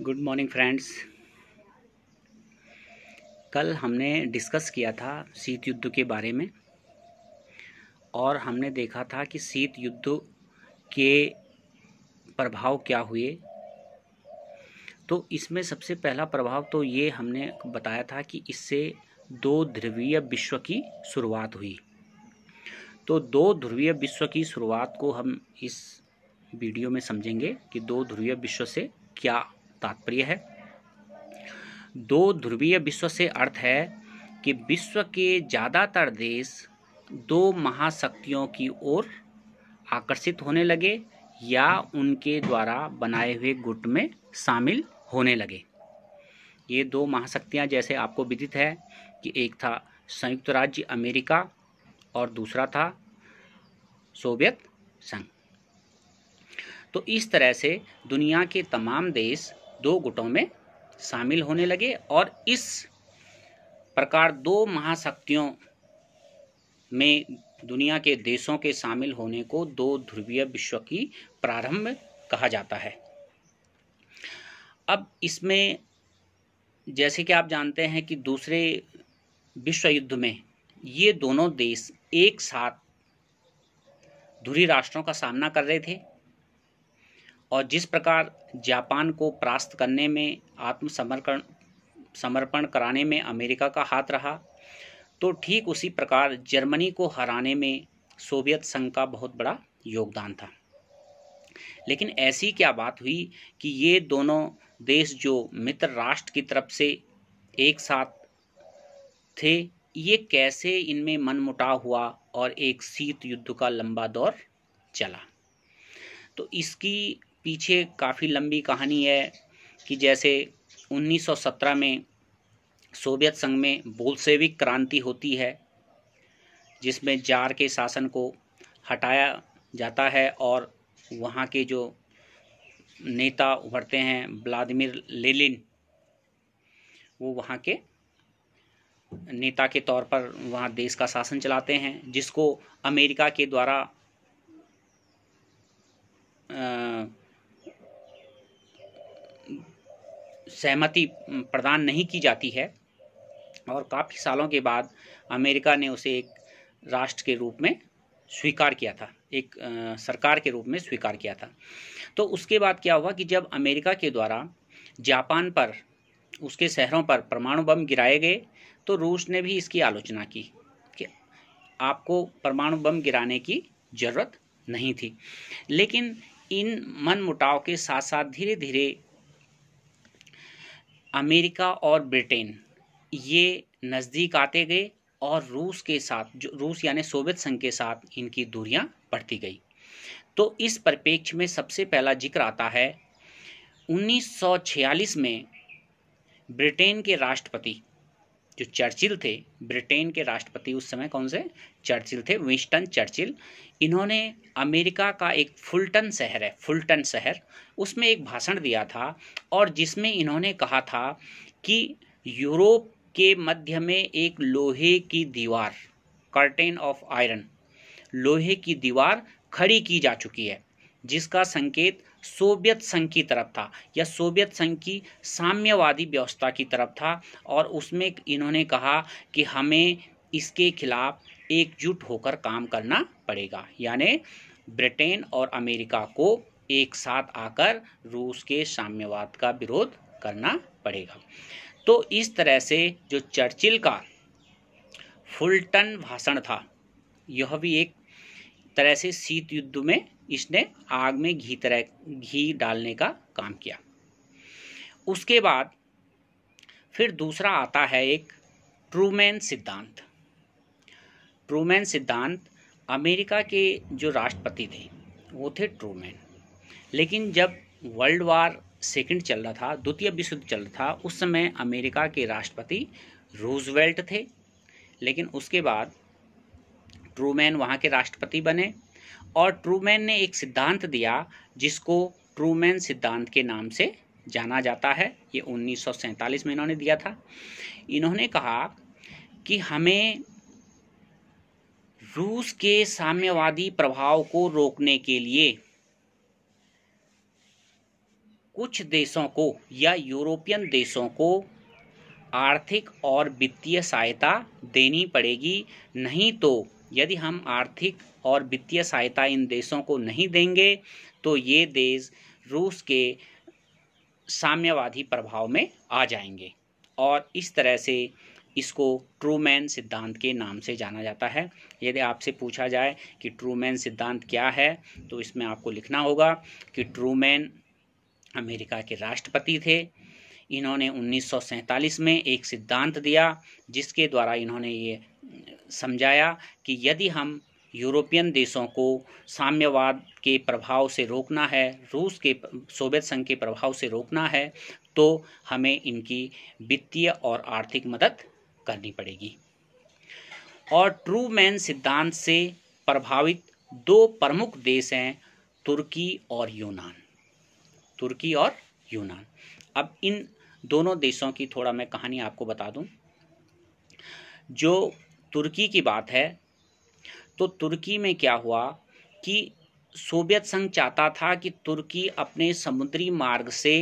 good morning friends कल हमने discuss किया था शीत युद्ध के बारे में और हमने देखा था कि शीत युद्ध के प्रभाव क्या हुए तो इसमें सबसे पहला प्रभाव तो ये हमने बताया था कि इससे दो ध्रुवीय विश्व की शुरुआत हुई तो दो ध्रुवीय विश्व की शुरुआत को हम इस वीडियो में समझेंगे कि दो ध्रुवीय विश्व से क्या तात्पर्य है दो ध्रुवीय विश्व से अर्थ है कि विश्व के ज़्यादातर देश दो महाशक्तियों की ओर आकर्षित होने लगे या उनके द्वारा बनाए हुए गुट में शामिल होने लगे ये दो महाशक्तियाँ जैसे आपको विदित है कि एक था संयुक्त राज्य अमेरिका और दूसरा था सोवियत संघ तो इस तरह से दुनिया के तमाम देश दो गुटों में शामिल होने लगे और इस प्रकार दो महाशक्तियों में दुनिया के देशों के शामिल होने को दो ध्रुवीय विश्व की प्रारंभ कहा जाता है अब इसमें जैसे कि आप जानते हैं कि दूसरे विश्व युद्ध में ये दोनों देश एक साथ धुरी राष्ट्रों का सामना कर रहे थे और जिस प्रकार जापान को परास्त करने में आत्मसमर्पण समर्पण कराने में अमेरिका का हाथ रहा तो ठीक उसी प्रकार जर्मनी को हराने में सोवियत संघ का बहुत बड़ा योगदान था लेकिन ऐसी क्या बात हुई कि ये दोनों देश जो मित्र राष्ट्र की तरफ से एक साथ थे ये कैसे इनमें मनमुटाव हुआ और एक शीत युद्ध का लंबा दौर चला तो इसकी पीछे काफ़ी लंबी कहानी है कि जैसे 1917 में सोवियत संघ में बोल्सेविक क्रांति होती है जिसमें जार के शासन को हटाया जाता है और वहाँ के जो नेता उभरते हैं व्लादिमिर लेलिन वो वहाँ के नेता के तौर पर वहाँ देश का शासन चलाते हैं जिसको अमेरिका के द्वारा आ, सहमति प्रदान नहीं की जाती है और काफ़ी सालों के बाद अमेरिका ने उसे एक राष्ट्र के रूप में स्वीकार किया था एक सरकार के रूप में स्वीकार किया था तो उसके बाद क्या हुआ कि जब अमेरिका के द्वारा जापान पर उसके शहरों पर परमाणु बम गिराए गए तो रूस ने भी इसकी आलोचना की कि आपको परमाणु बम गिराने की ज़रूरत नहीं थी लेकिन इन मन मुटाव के साथ साथ धीरे धीरे अमेरिका और ब्रिटेन ये नज़दीक आते गए और रूस के साथ जो रूस यानी सोवियत संघ के साथ इनकी दूरियां बढ़ती गई तो इस परिप्रेक्ष्य में सबसे पहला जिक्र आता है 1946 में ब्रिटेन के राष्ट्रपति जो चर्चिल थे ब्रिटेन के राष्ट्रपति उस समय कौन से चर्चिल थे विंस्टन चर्चिल इन्होंने अमेरिका का एक फुलटन शहर है फुलटन शहर उसमें एक भाषण दिया था और जिसमें इन्होंने कहा था कि यूरोप के मध्य में एक लोहे की दीवार कर्टेन ऑफ आयरन लोहे की दीवार खड़ी की जा चुकी है जिसका संकेत सोवियत संघ की तरफ था या सोवियत संघ की साम्यवादी व्यवस्था की तरफ था और उसमें इन्होंने कहा कि हमें इसके खिलाफ एकजुट होकर काम करना पड़ेगा यानी ब्रिटेन और अमेरिका को एक साथ आकर रूस के साम्यवाद का विरोध करना पड़ेगा तो इस तरह से जो चर्चिल का फुलटन भाषण था यह भी एक तरह से शीत युद्ध में इसने आग में घी तरह घी डालने का काम किया उसके बाद फिर दूसरा आता है एक ट्रूमैन सिद्धांत ट्रूमैन सिद्धांत अमेरिका के जो राष्ट्रपति थे वो थे ट्रूमैन लेकिन जब वर्ल्ड वार सेकंड चल रहा था द्वितीय विश्व युद्ध चल रहा था उस समय अमेरिका के राष्ट्रपति रूजवेल्ट थे लेकिन उसके बाद ट्रूमैन वहाँ के राष्ट्रपति बने और ट्रूमैन ने एक सिद्धांत दिया जिसको ट्रूमैन सिद्धांत के नाम से जाना जाता है ये उन्नीस में इन्होंने दिया था इन्होंने कहा कि हमें रूस के साम्यवादी प्रभाव को रोकने के लिए कुछ देशों को या यूरोपियन देशों को आर्थिक और वित्तीय सहायता देनी पड़ेगी नहीं तो यदि हम आर्थिक और वित्तीय सहायता इन देशों को नहीं देंगे तो ये देश रूस के साम्यवादी प्रभाव में आ जाएंगे और इस तरह से इसको ट्रूमैन सिद्धांत के नाम से जाना जाता है यदि आपसे पूछा जाए कि ट्रूमैन सिद्धांत क्या है तो इसमें आपको लिखना होगा कि ट्रूमैन अमेरिका के राष्ट्रपति थे इन्होंने 1947 में एक सिद्धांत दिया जिसके द्वारा इन्होंने ये समझाया कि यदि हम यूरोपियन देशों को साम्यवाद के प्रभाव से रोकना है रूस के सोवियत संघ के प्रभाव से रोकना है तो हमें इनकी वित्तीय और आर्थिक मदद करनी पड़ेगी और ट्रू मैन सिद्धांत से प्रभावित दो प्रमुख देश हैं तुर्की और यूनान तुर्की और यूनान अब इन दोनों देशों की थोड़ा मैं कहानी आपको बता दूं जो तुर्की की बात है तो तुर्की में क्या हुआ कि सोवियत संघ चाहता था कि तुर्की अपने समुद्री मार्ग से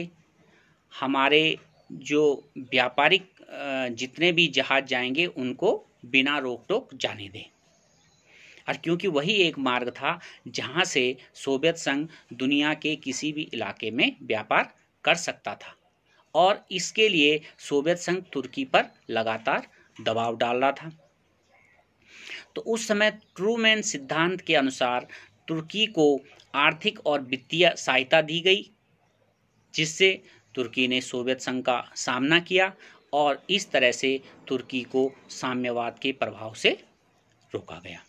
हमारे जो व्यापारिक जितने भी जहाज जाएंगे उनको बिना रोक टोक जाने दें और क्योंकि वही एक मार्ग था जहाँ से सोवियत संघ दुनिया के किसी भी इलाके में व्यापार कर सकता था और इसके लिए सोवियत संघ तुर्की पर लगातार दबाव डाल रहा था तो उस समय ट्रूमैन सिद्धांत के अनुसार तुर्की को आर्थिक और वित्तीय सहायता दी गई जिससे तुर्की ने सोवियत संघ का सामना किया और इस तरह से तुर्की को साम्यवाद के प्रभाव से रोका गया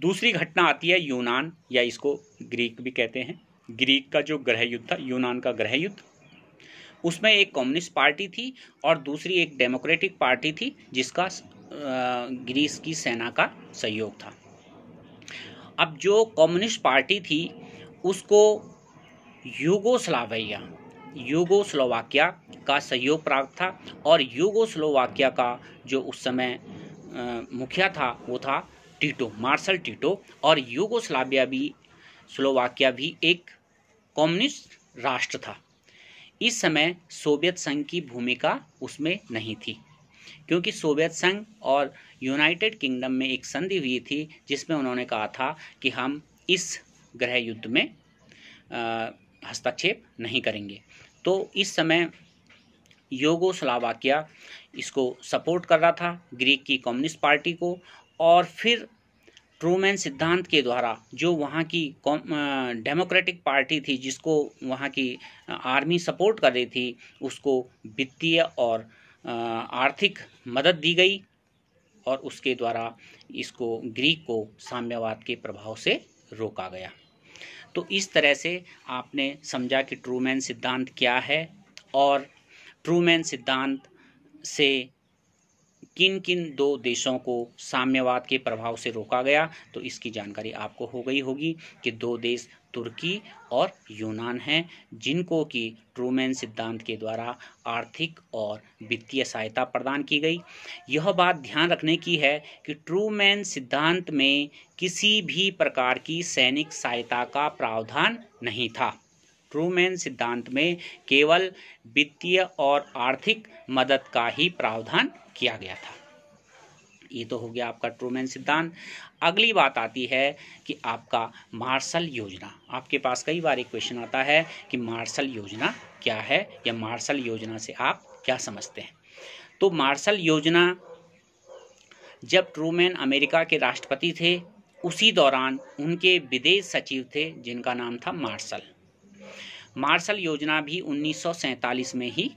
दूसरी घटना आती है यूनान या इसको ग्रीक भी कहते हैं ग्रीक का जो ग्रह युद्ध था यूनान का ग्रह युद्ध उसमें एक कम्युनिस्ट पार्टी थी और दूसरी एक डेमोक्रेटिक पार्टी थी जिसका ग्रीस की सेना का सहयोग था अब जो कम्युनिस्ट पार्टी थी उसको यूगोस्लाविया स्लोवाकिया का सहयोग प्राप्त था और यूगोस्लोवाकिया का जो उस समय मुखिया था वो था टीटो मार्शल टीटो और यूगोस्लाविया भी स्लोवाकिया भी एक कम्युनिस्ट राष्ट्र था इस समय सोवियत संघ की भूमिका उसमें नहीं थी क्योंकि सोवियत संघ और यूनाइटेड किंगडम में एक संधि हुई थी जिसमें उन्होंने कहा था कि हम इस ग्रह युद्ध में हस्तक्षेप नहीं करेंगे तो इस समय योगो इसको सपोर्ट कर रहा था ग्रीक की कम्युनिस्ट पार्टी को और फिर ट्रूमैन सिद्धांत के द्वारा जो वहाँ की डेमोक्रेटिक पार्टी थी जिसको वहाँ की आर्मी सपोर्ट कर रही थी उसको वित्तीय और आर्थिक मदद दी गई और उसके द्वारा इसको ग्रीक को साम्यवाद के प्रभाव से रोका गया तो इस तरह से आपने समझा कि ट्रूमैन सिद्धांत क्या है और ट्रूमैन सिद्धांत से किन किन दो देशों को साम्यवाद के प्रभाव से रोका गया तो इसकी जानकारी आपको हो गई होगी कि दो देश तुर्की और यूनान हैं जिनको कि ट्रूमैन सिद्धांत के द्वारा आर्थिक और वित्तीय सहायता प्रदान की गई यह बात ध्यान रखने की है कि ट्रूमैन सिद्धांत में किसी भी प्रकार की सैनिक सहायता का प्रावधान नहीं था ट्रूमैन सिद्धांत में केवल वित्तीय और आर्थिक मदद का ही प्रावधान किया गया था ये तो हो गया आपका ट्रूमैन सिद्धांत अगली बात आती है कि आपका मार्शल योजना आपके पास कई बार एक क्वेश्चन आता है कि मार्शल योजना क्या है या मार्शल योजना से आप क्या समझते हैं तो मार्शल योजना जब ट्रूमैन अमेरिका के राष्ट्रपति थे उसी दौरान उनके विदेश सचिव थे जिनका नाम था मार्शल मार्शल योजना भी उन्नीस में ही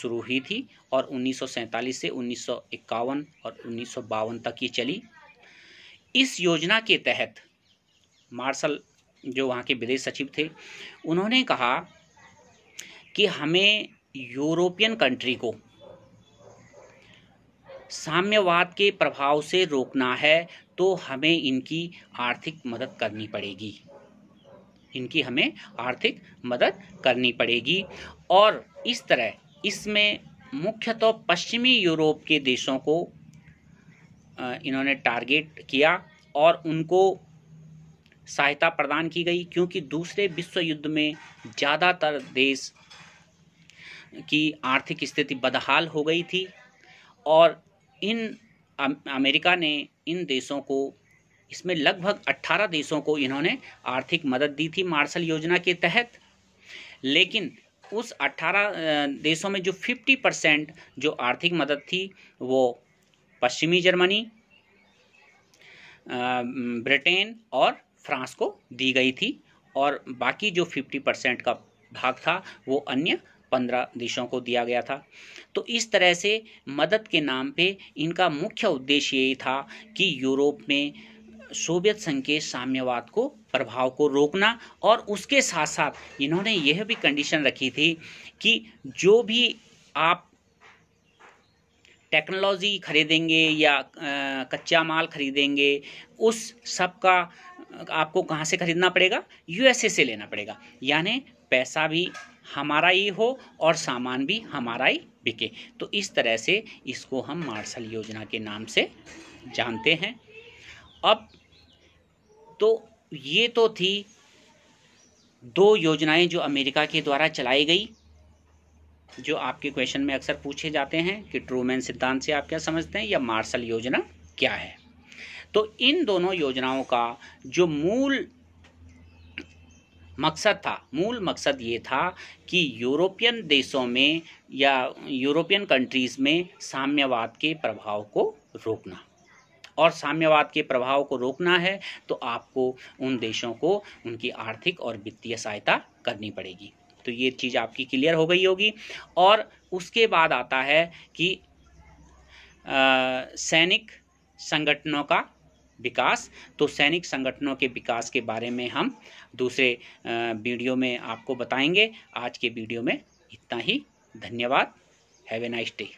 शुरू हुई थी और 1947 से उन्नीस और उन्नीस तक ये चली इस योजना के तहत मार्शल जो वहाँ के विदेश सचिव थे उन्होंने कहा कि हमें यूरोपियन कंट्री को साम्यवाद के प्रभाव से रोकना है तो हमें इनकी आर्थिक मदद करनी पड़ेगी इनकी हमें आर्थिक मदद करनी पड़ेगी और इस तरह इसमें मुख्यतः तो पश्चिमी यूरोप के देशों को इन्होंने टारगेट किया और उनको सहायता प्रदान की गई क्योंकि दूसरे विश्व युद्ध में ज़्यादातर देश की आर्थिक स्थिति बदहाल हो गई थी और इन अमेरिका ने इन देशों को इसमें लगभग 18 देशों को इन्होंने आर्थिक मदद दी थी मार्शल योजना के तहत लेकिन उस 18 देशों में जो 50 परसेंट जो आर्थिक मदद थी वो पश्चिमी जर्मनी ब्रिटेन और फ्रांस को दी गई थी और बाकी जो 50 परसेंट का भाग था वो अन्य पंद्रह देशों को दिया गया था तो इस तरह से मदद के नाम पे इनका मुख्य उद्देश्य यही था कि यूरोप में सोवियत संघ के साम्यवाद को प्रभाव को रोकना और उसके साथ साथ इन्होंने यह भी कंडीशन रखी थी कि जो भी आप टेक्नोलॉजी खरीदेंगे या आ, कच्चा माल खरीदेंगे उस सब का आपको कहाँ से खरीदना पड़ेगा यूएसए से लेना पड़ेगा यानी पैसा भी हमारा ही हो और सामान भी हमारा ही बिके तो इस तरह से इसको हम मार्शल योजना के नाम से जानते हैं अब तो ये तो थी दो योजनाएं जो अमेरिका के द्वारा चलाई गई जो आपके क्वेश्चन में अक्सर पूछे जाते हैं कि ट्रूमैन सिद्धांत से आप क्या समझते हैं या मार्शल योजना क्या है तो इन दोनों योजनाओं का जो मूल मकसद था मूल मकसद ये था कि यूरोपियन देशों में या यूरोपियन कंट्रीज़ में साम्यवाद के प्रभाव को रोकना और साम्यवाद के प्रभाव को रोकना है तो आपको उन देशों को उनकी आर्थिक और वित्तीय सहायता करनी पड़ेगी तो ये चीज़ आपकी क्लियर हो गई होगी और उसके बाद आता है कि सैनिक संगठनों का विकास तो सैनिक संगठनों के विकास के बारे में हम दूसरे वीडियो में आपको बताएंगे आज के वीडियो में इतना ही धन्यवाद हैव ए नाइस डे